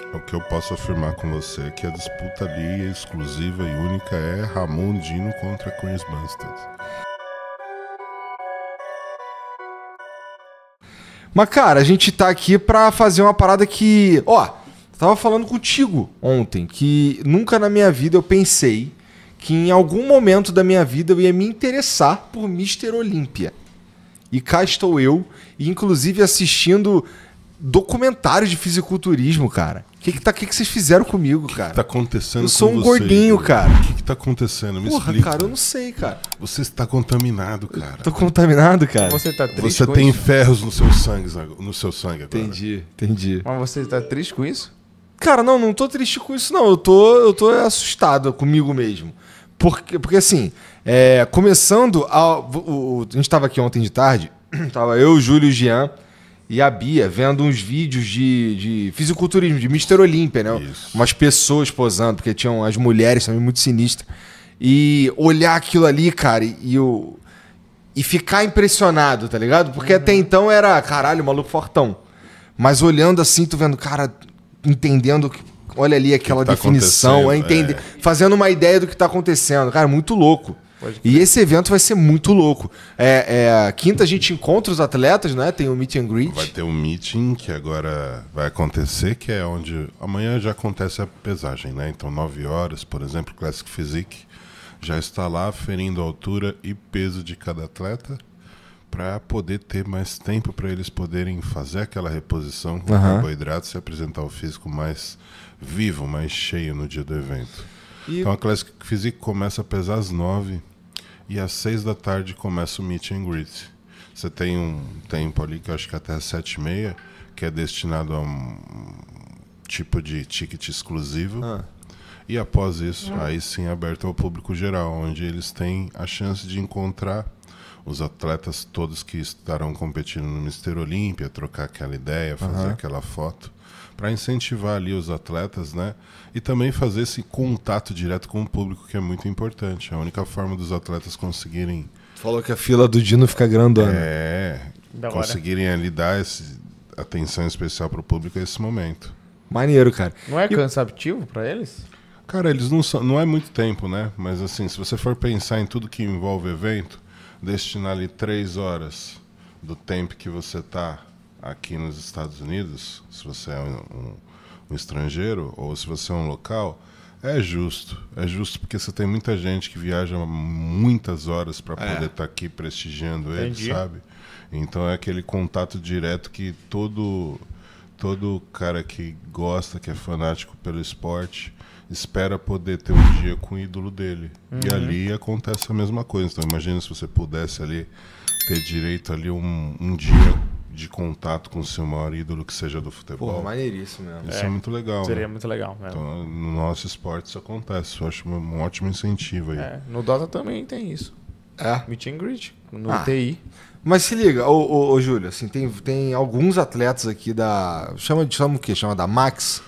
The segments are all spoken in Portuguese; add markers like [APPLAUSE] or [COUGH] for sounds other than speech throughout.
É o que eu posso afirmar com você é que a disputa ali é exclusiva e única é Ramon Dino contra Queens Busters. Mas, cara, a gente tá aqui pra fazer uma parada que. Ó, tava falando contigo ontem que nunca na minha vida eu pensei que em algum momento da minha vida eu ia me interessar por Mr. Olímpia. E cá estou eu, inclusive assistindo documentários de fisiculturismo, cara. O que que, tá, que que vocês fizeram comigo, cara? O que, tá acontecendo Eu sou um gordinho, cara. O que, que tá acontecendo? Me Porra, explica. cara, eu não sei, cara. Você está contaminado, cara. Eu tô contaminado, cara. Você tá triste Você com tem isso? ferros no seu sangue, no seu sangue agora. Entendi, entendi. Mas você tá triste com isso? Cara, não, não tô triste com isso, não. Eu tô, eu tô assustado comigo mesmo. Porque, porque assim, é, começando. A, o, o, a gente tava aqui ontem de tarde, [CLEARS THROAT] tava eu, Júlio e Jean e a Bia vendo uns vídeos de, de fisiculturismo, de Mr. Olímpia, né? Isso. Umas pessoas posando, porque tinham as mulheres também muito sinistras. E olhar aquilo ali, cara, e, e o. E ficar impressionado, tá ligado? Porque uhum. até então era, caralho, maluco fortão. Mas olhando assim, tu vendo, cara, entendendo que. Olha ali aquela que tá definição, é entender, é. fazendo uma ideia do que tá acontecendo. Cara, muito louco. E esse evento vai ser muito louco. É, é, quinta a gente encontra os atletas, né? Tem o meet and greet. Vai ter um meeting que agora vai acontecer, que é onde amanhã já acontece a pesagem, né? Então, 9 horas, por exemplo, Classic Physique já está lá ferindo a altura e peso de cada atleta para poder ter mais tempo para eles poderem fazer aquela reposição com uhum. carboidratos e apresentar o físico mais vivo, mais cheio no dia do evento. E... Então a Classic Physique começa a pesar às 9 e às 6 da tarde começa o meet and greet. Você tem um tempo ali que eu acho que é até às 7 e meia, que é destinado a um tipo de ticket exclusivo. Ah. E após isso, hum. aí sim é aberto ao público geral, onde eles têm a chance de encontrar os atletas todos que estarão competindo no Mister Olímpia, trocar aquela ideia, fazer aquela foto para incentivar ali os atletas, né? E também fazer esse contato direto com o público, que é muito importante. É a única forma dos atletas conseguirem. Falou que a fila do Dino fica grandona. É, da conseguirem hora. ali dar esse, atenção especial para o público nesse momento. Maneiro, cara. Não é e... cansativo para eles? Cara, eles não são, não é muito tempo, né? Mas assim, se você for pensar em tudo que envolve evento, destinar ali três horas do tempo que você está aqui nos Estados Unidos, se você é um, um estrangeiro ou se você é um local, é justo. É justo porque você tem muita gente que viaja muitas horas para é. poder estar é. tá aqui prestigiando Entendi. ele, sabe? Então é aquele contato direto que todo todo cara que gosta, que é fanático pelo esporte, espera poder ter um dia com o ídolo dele. Uhum. E ali acontece a mesma coisa. Então imagina se você pudesse ali ter direito ali um, um dia de contato com o seu maior ídolo que seja do futebol. Pô, maneiríssimo mesmo. Isso é, é muito legal. Seria né? muito legal mesmo. Então, no nosso esporte isso acontece. Eu acho um ótimo incentivo aí. É, no Dota também tem isso. É. Meet and greet, no ah. TI. Mas se liga, ô, ô, ô, Júlio, assim, tem, tem alguns atletas aqui da. Chama, chama o quê? Chama da Max?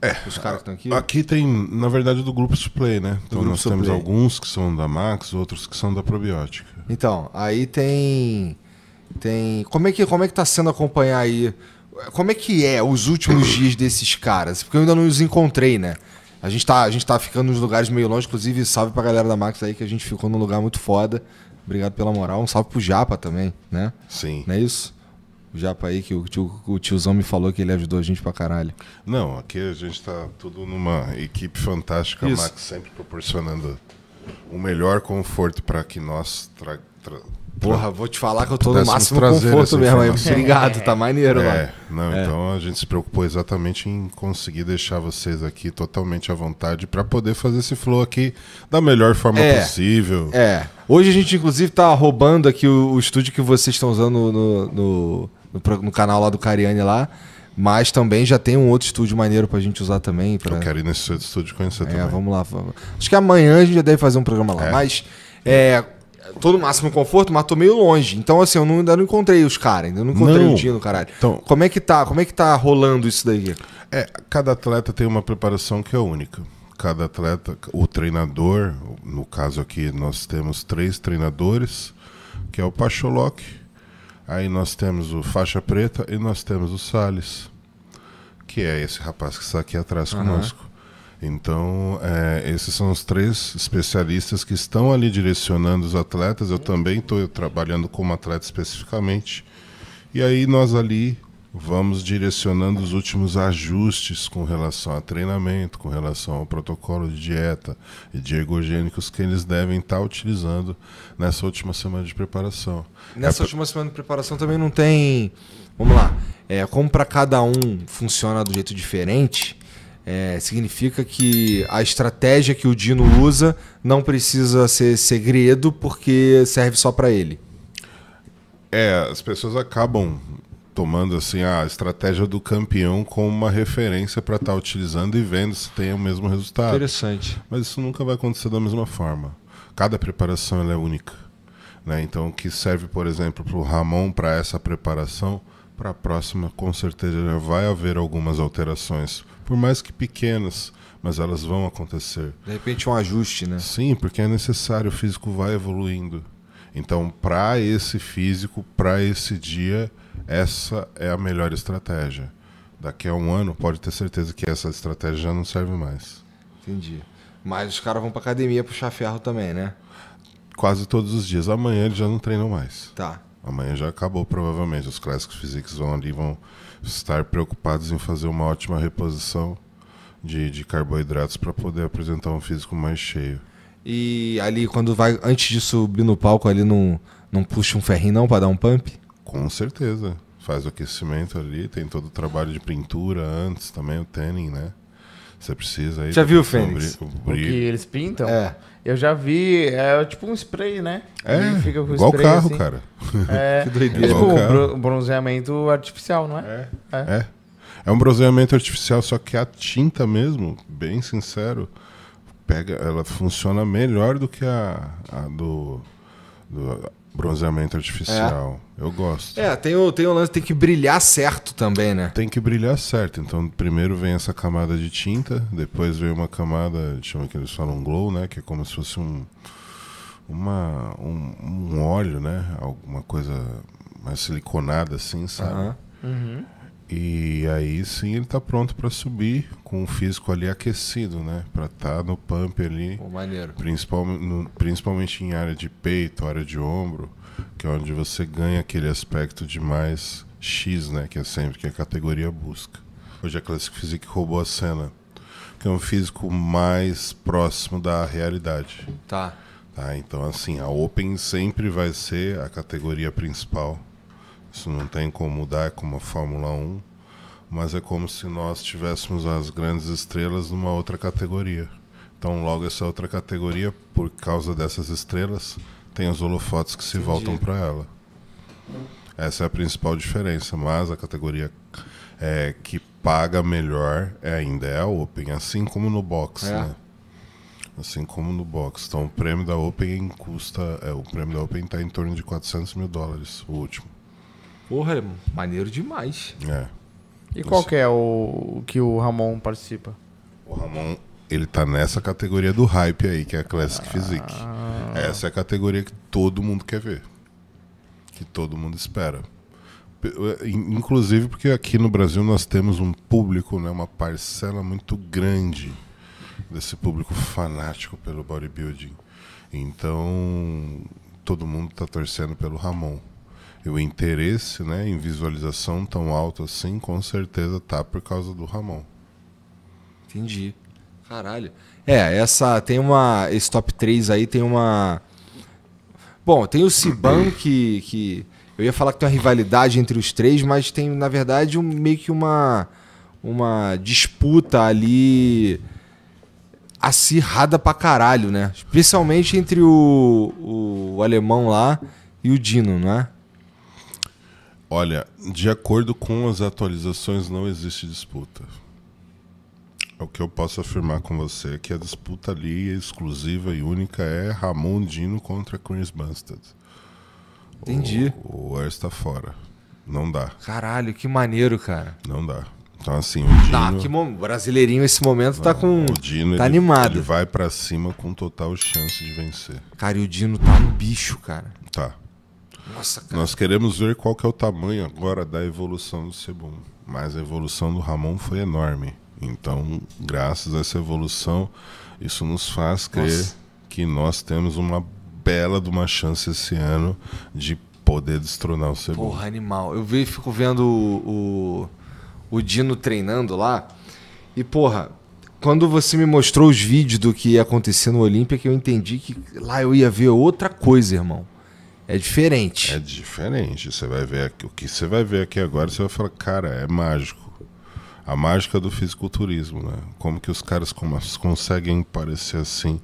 É. Os caras que estão aqui? Aqui tem, na verdade, do grupo de play, né? Do então nós temos Play. alguns que são da Max, outros que são da Probiótica. Então, aí tem. Tem. Como é que como é que tá sendo acompanhar aí? Como é que é os últimos [COUGHS] dias desses caras? Porque eu ainda não os encontrei, né? A gente tá, a gente tá ficando nos lugares meio longe, inclusive salve pra galera da Max aí que a gente ficou num lugar muito foda. Obrigado pela moral. Um salve pro Japa também, né? Sim. Não é isso? O Japa aí, que o, tio, o tiozão me falou que ele ajudou a gente pra caralho. Não, aqui a gente tá tudo numa equipe fantástica, isso. a Max sempre proporcionando o melhor conforto para que nós tra tra Porra, vou te falar que eu tô no máximo conforto mesmo. Aí. [LAUGHS] É. Obrigado, tá maneiro é. lá. Não, é. então a gente se preocupou exatamente em conseguir deixar vocês aqui totalmente à vontade para poder fazer esse flow aqui da melhor forma é. possível. É. Hoje a gente, inclusive, tá roubando aqui o, o estúdio que vocês estão usando no no, no, no, canal lá do Cariani lá. Mas também já tem um outro estúdio maneiro pra gente usar também. Pra... Eu quero ir nesse estúdio conhecer é, também. Vamos lá. Vamos. Acho que amanhã a gente já deve fazer um programa lá. É. Mas. É, todo o máximo conforto, mas tô meio longe. Então, assim, eu não, ainda não encontrei os caras, ainda não encontrei não. o Dino, caralho. Então, como é que tá? Como é que tá rolando isso daí? É, cada atleta tem uma preparação que é única. Cada atleta, o treinador, no caso aqui, nós temos três treinadores, que é o Pacholoc, aí nós temos o Faixa Preta e nós temos o Sales, que é esse rapaz que está aqui atrás uhum. conosco. Então, é, esses são os três especialistas que estão ali direcionando os atletas. Eu também estou trabalhando como atleta especificamente. E aí nós ali vamos direcionando os últimos ajustes com relação a treinamento, com relação ao protocolo de dieta e de ergogênicos que eles devem estar utilizando nessa última semana de preparação. Nessa é última semana de preparação também não tem. Vamos lá. É, como para cada um funciona do jeito diferente, é, significa que a estratégia que o Dino usa não precisa ser segredo porque serve só para ele. É, as pessoas acabam tomando assim a estratégia do campeão como uma referência para estar tá utilizando e vendo se tem o mesmo resultado. Interessante. Mas isso nunca vai acontecer da mesma forma. Cada preparação é única. Né? Então, o que serve, por exemplo, para o Ramon para essa preparação para a próxima, com certeza né? vai haver algumas alterações, por mais que pequenas, mas elas vão acontecer. De repente um ajuste, né? Sim, porque é necessário, o físico vai evoluindo. Então, para esse físico, para esse dia, essa é a melhor estratégia. Daqui a um ano, pode ter certeza que essa estratégia já não serve mais. Entendi. Mas os caras vão para academia puxar ferro também, né? Quase todos os dias. Amanhã eles já não treinam mais. Tá. Amanhã já acabou, provavelmente. Os clássicos físicos vão ali vão estar preocupados em fazer uma ótima reposição de, de carboidratos para poder apresentar um físico mais cheio. E ali, quando vai, antes de subir no palco, ali não, não puxa um ferrinho não para dar um pump? Com certeza. Faz o aquecimento ali, tem todo o trabalho de pintura antes, também o tanning, né? Você precisa aí. Já viu o Fênix? O, o que eles pintam? É. Eu já vi, é tipo um spray, né? É, fica com igual spray, carro, assim. cara. É, [LAUGHS] que é doideira. É tipo um bronzeamento artificial, não é? É. é? é. É um bronzeamento artificial, só que a tinta mesmo, bem sincero, pega, ela funciona melhor do que a, a do, do Bronzeamento artificial. É. Eu gosto. É, tem o, tem o lance, tem que brilhar certo também, né? Tem que brilhar certo. Então, primeiro vem essa camada de tinta, depois vem uma camada, chama que eles falam glow, né? Que é como se fosse um, uma, um, um óleo, né? Alguma coisa mais siliconada assim, sabe? Uhum. uhum. E aí sim ele está pronto para subir com o físico ali aquecido, né? Para estar tá no pump ali. Pô, maneiro. Principal, no, principalmente em área de peito, área de ombro, que é onde você ganha aquele aspecto de mais X, né? Que é sempre que a categoria busca. Hoje a Classic Physique roubou a cena. Que é um físico mais próximo da realidade. Tá. Tá, então assim, a Open sempre vai ser a categoria principal isso não tem como mudar como a Fórmula 1, mas é como se nós tivéssemos as grandes estrelas numa outra categoria. Então, logo essa outra categoria, por causa dessas estrelas, tem os holofotes que se Entendi. voltam para ela. Essa é a principal diferença, mas a categoria é, que paga melhor é, ainda é a Open, assim como no boxe, é. né? Assim como no boxe. Então o prêmio da Open custa. É, o prêmio da Open está em torno de 400 mil dólares, o último. Porra, é maneiro demais. É. E qual que é o que o Ramon participa? O Ramon, ele tá nessa categoria do hype aí, que é a Classic ah. Physique. Essa é a categoria que todo mundo quer ver. Que todo mundo espera. Eh, inclusive porque aqui no Brasil nós temos um público, né, uma parcela muito grande desse público fanático pelo bodybuilding. Então, todo mundo tá torcendo pelo Ramon e o interesse né, em visualização tão alto assim, com certeza tá por causa do Ramon. Entendi. Caralho. É, essa tem uma. Esse top 3 aí tem uma. Bom, tem o Siban [CLEARS THROAT] que, que. Eu ia falar que tem uma rivalidade entre os três, mas tem, na verdade, um, meio que uma. Uma disputa ali. Acirrada pra caralho, né? Especialmente entre o, o, o alemão lá e o Dino, não é? Olha, de acordo com as atualizações, não existe disputa. O que eu posso afirmar com você é que a disputa ali é exclusiva e única é Ramon Dino contra Chris Bumstead. Entendi. O, o Air está fora. Não dá. Caralho, que maneiro, cara. Não dá. Então, assim, o tá, Dino. Tá, que mo... brasileirinho esse momento tá não, tá com. O Dino tá ele, animado. Ele vai para cima com total chance de vencer. Cara, e o Dino tá um bicho, cara. Tá. Nossa, cara. Nós queremos ver qual que é o tamanho agora da evolução do Sebum. Mas a evolução do Ramon foi enorme. Então, graças a essa evolução, isso nos faz crer Nossa. que nós temos uma bela de uma chance esse ano de poder destronar o Sebum. Porra, animal. Eu vi, fico vendo o, o, o Dino treinando lá. E, porra, quando você me mostrou os vídeos do que ia acontecer no Olímpia, que eu entendi que lá eu ia ver outra coisa, irmão. É diferente. É diferente. Você vai ver aqui, o que você vai ver aqui agora, você vai falar, cara, é mágico. A mágica do fisiculturismo, né? Como que os caras conseguem parecer assim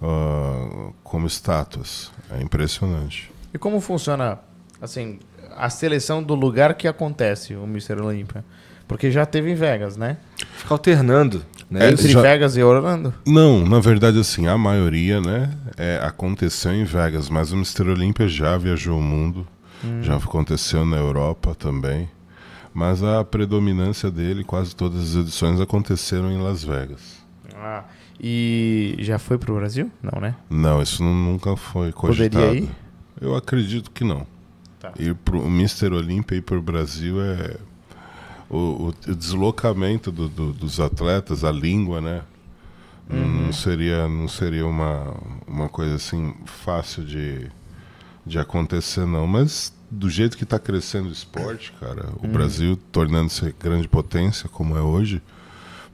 uh, como estátuas? É impressionante. E como funciona, assim, a seleção do lugar que acontece o Mister Olímpia? Porque já teve em Vegas, né? Fica alternando. Né? É, Entre já... Vegas e Orlando? Não, na verdade, assim, a maioria, né? É, aconteceu em Vegas, mas o Mister Olímpia já viajou o mundo. Hum. Já aconteceu na Europa também. Mas a predominância dele, quase todas as edições, aconteceram em Las Vegas. Ah, e já foi para o Brasil? Não, né? Não, isso nunca foi cogitado. Poderia ir? Eu acredito que não. Tá. Ir para o Mr. Olympia e ir para o Brasil é o, o deslocamento do, do, dos atletas, a língua, né? Uhum. Não seria, não seria uma, uma coisa assim fácil de, de acontecer, não. Mas do jeito que está crescendo o esporte, cara, o uhum. Brasil tornando-se grande potência como é hoje,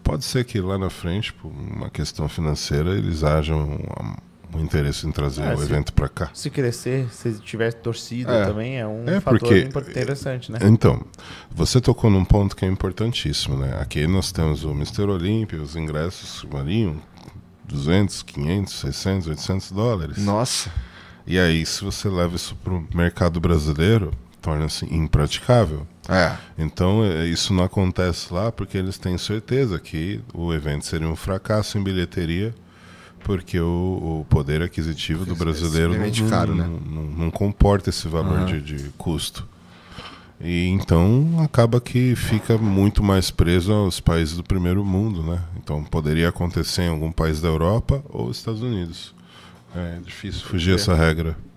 pode ser que lá na frente, por uma questão financeira, eles hajam um interesse em trazer é, o se, evento para cá. Se crescer, se tiver torcida é, também, é um é fator porque, interessante, né? Então, você tocou num ponto que é importantíssimo, né? Aqui nós temos o Mr. Olímpia, os ingressos, valiam 200, 500, 600, 800 dólares. Nossa! E aí, se você leva isso para o mercado brasileiro, torna-se impraticável. É. Então, é, isso não acontece lá porque eles têm certeza que o evento seria um fracasso em bilheteria porque o, o poder aquisitivo do é brasileiro não, caro, né? não, não, comporta esse valor uhum. de, de custo. E então acaba que fica muito mais preso aos países do primeiro mundo, né? Então poderia acontecer em algum país da Europa ou Estados Unidos. É difícil fugir dessa é. essa regra.